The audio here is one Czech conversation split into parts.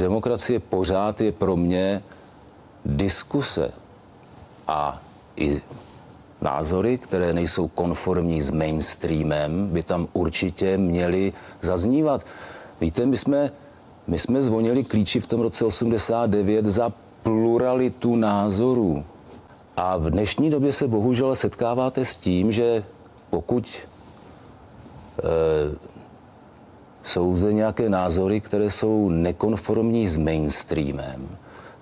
demokracie pořád je pro mě diskuse a i názory, které nejsou konformní s mainstreamem, by tam určitě měly zaznívat. Víte, my jsme, my jsme zvonili klíči v tom roce 89 za pluralitu názorů. A v dnešní době se bohužel setkáváte s tím, že pokud eh, jsou zde nějaké názory, které jsou nekonformní s mainstreamem,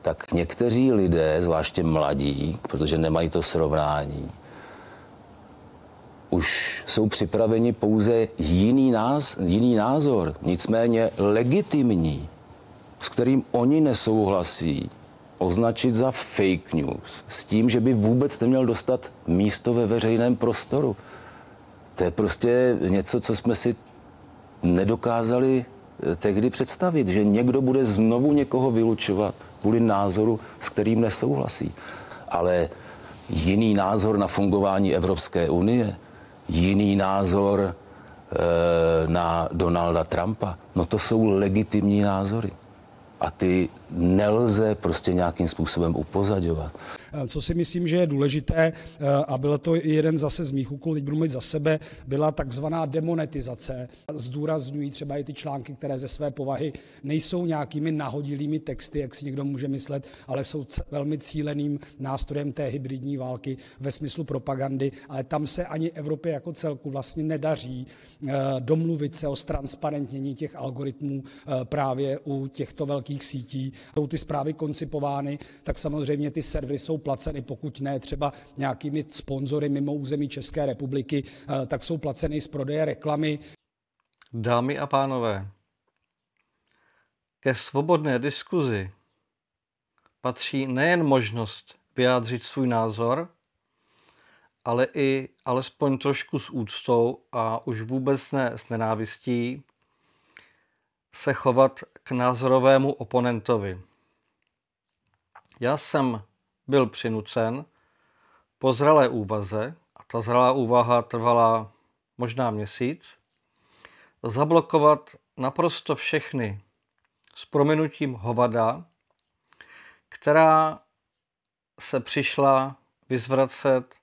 tak někteří lidé, zvláště mladí, protože nemají to srovnání, už jsou připraveni pouze jiný, náz, jiný názor, nicméně legitimní, s kterým oni nesouhlasí, označit za fake news, s tím, že by vůbec neměl dostat místo ve veřejném prostoru. To je prostě něco, co jsme si nedokázali eh, tehdy představit, že někdo bude znovu někoho vylučovat kvůli názoru, s kterým nesouhlasí. Ale jiný názor na fungování Evropské unie, jiný názor eh, na Donalda Trumpa. No to jsou legitimní názory. A ty nelze prostě nějakým způsobem upozadovat. Eh, co si myslím, že je důležité, eh, a byl to jeden zase z mých úkolů, teď budu mít za sebe, byla takzvaná demonetizace. Zdůrazňují třeba i ty články, které ze své povahy nejsou nějakými nahodilými texty, jak si někdo může myslet, ale jsou velmi cíleným nástrojem té hybridní války ve smyslu propagandy, ale tam se ani Evropě jako celku vlastně nedaří eh, domluvit se o transparentnění těch algoritmů právě u těchto velkých sítí, jsou ty zprávy koncipovány, tak samozřejmě ty servery jsou placeny, pokud ne třeba nějakými sponzory mimo území České republiky, eh, tak jsou placeny z prodeje reklamy. Dámy a pánové, ke svobodné diskuzi patří nejen možnost vyjádřit svůj názor, ale i alespoň trošku s úctou a už vůbec ne s nenávistí se chovat k názorovému oponentovi. Já jsem byl přinucen po zralé úvaze, a ta zralá úvaha trvala možná měsíc, zablokovat naprosto všechny s prominutím hovada, která se přišla vyzvracet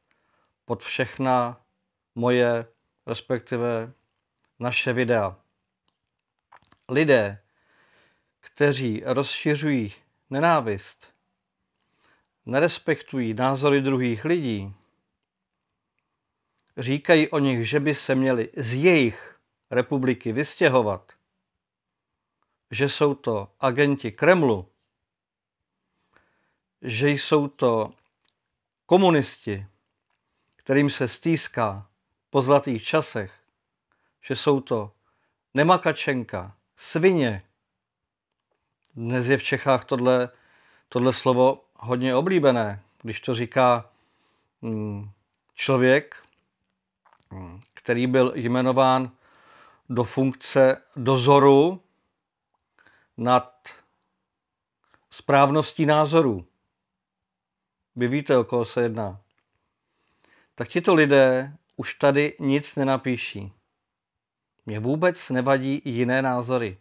pod všechna moje, respektive naše videa lidé, kteří rozšiřují nenávist, nerespektují názory druhých lidí, říkají o nich, že by se měli z jejich republiky vystěhovat, že jsou to agenti Kremlu, že jsou to komunisti, kterým se stýská po zlatých časech, že jsou to nemakačenka, svině. Dnes je v Čechách tohle, tohle slovo hodně oblíbené, když to říká mm, člověk, mm, který byl jmenován do funkce dozoru nad správností názorů. Vy víte, o koho se jedná. Tak tito lidé už tady nic nenapíší mě vůbec nevadí jiné názory.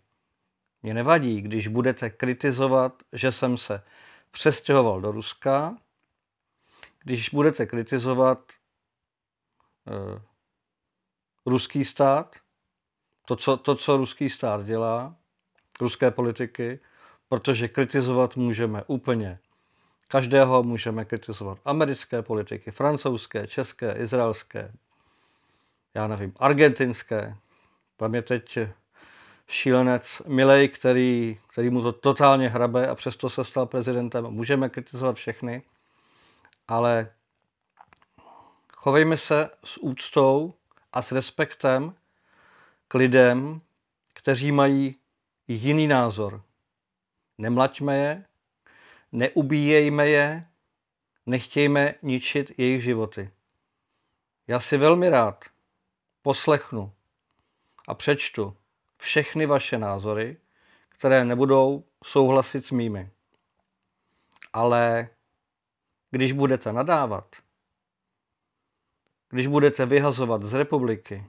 mě nevadí, když budete kritizovat, že jsem se přestěhoval do Ruska, když budete kritizovat e, ruský stát, to co, to, co ruský stát dělá, ruské politiky, protože kritizovat můžeme úplně každého, můžeme kritizovat americké politiky, francouzské, české, izraelské, já nevím, argentinské, tam je teď šílenec Milej, který, který mu to totálně hrabe a přesto se stal prezidentem. Můžeme kritizovat všechny, ale chovejme se s úctou a s respektem k lidem, kteří mají jiný názor. Nemlaťme je, neubíjejme je, nechtějme ničit jejich životy. Já si velmi rád poslechnu a přečtu všechny vaše názory, které nebudou souhlasit s mými. Ale když budete nadávat, když budete vyhazovat z republiky,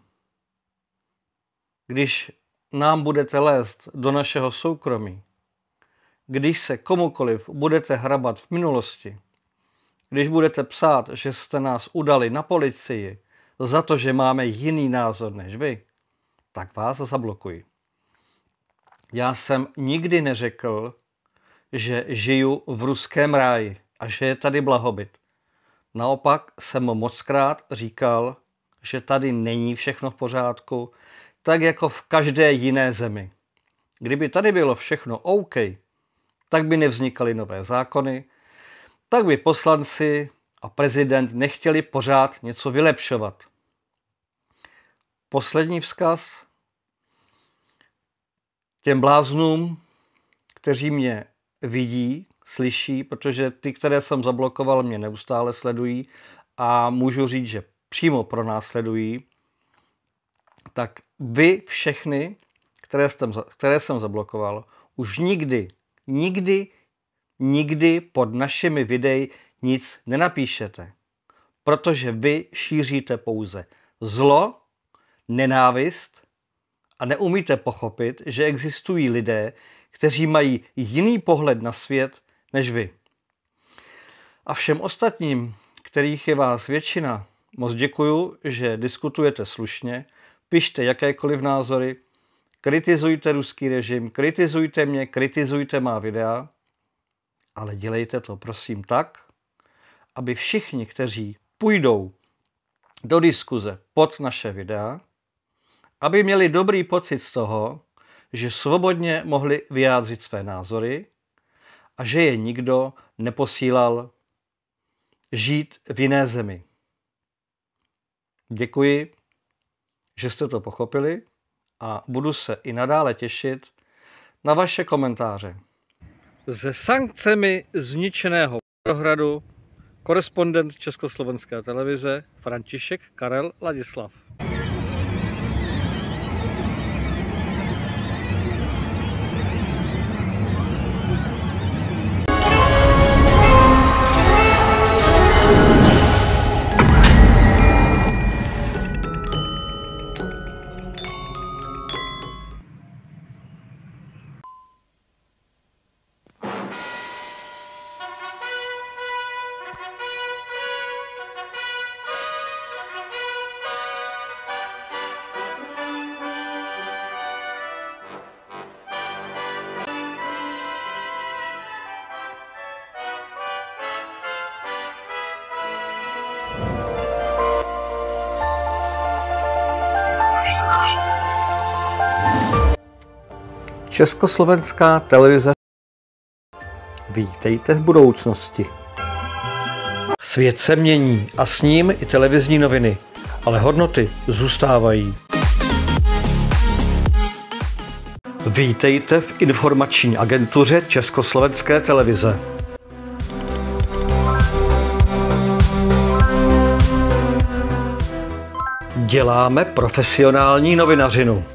když nám budete lézt do našeho soukromí, když se komukoliv budete hrabat v minulosti, když budete psát, že jste nás udali na policii za to, že máme jiný názor než vy, tak vás zablokuji. Já jsem nikdy neřekl, že žiju v ruském ráji a že je tady blahobyt. Naopak jsem mockrát říkal, že tady není všechno v pořádku, tak jako v každé jiné zemi. Kdyby tady bylo všechno OK, tak by nevznikaly nové zákony, tak by poslanci a prezident nechtěli pořád něco vylepšovat. Poslední vzkaz těm bláznům, kteří mě vidí, slyší, protože ty, které jsem zablokoval, mě neustále sledují a můžu říct, že přímo pro nás sledují, tak vy všechny, které jsem, které jsem zablokoval, už nikdy, nikdy, nikdy pod našimi videi nic nenapíšete, protože vy šíříte pouze zlo, nenávist a neumíte pochopit, že existují lidé, kteří mají jiný pohled na svět než vy. A všem ostatním, kterých je vás většina, moc děkuju, že diskutujete slušně, pište jakékoliv názory, kritizujte ruský režim, kritizujte mě, kritizujte má videa, ale dělejte to prosím tak, aby všichni, kteří půjdou do diskuze pod naše videa, aby měli dobrý pocit z toho, že svobodně mohli vyjádřit své názory a že je nikdo neposílal žít v jiné zemi. Děkuji, že jste to pochopili a budu se i nadále těšit na vaše komentáře. Ze sankcemi zničeného prohradu korespondent Československé televize František Karel Ladislav. Československá televize. Vítejte v budoucnosti. Svět se mění a s ním i televizní noviny, ale hodnoty zůstávají. Vítejte v informační agentuře Československé televize. Děláme profesionální novinařinu.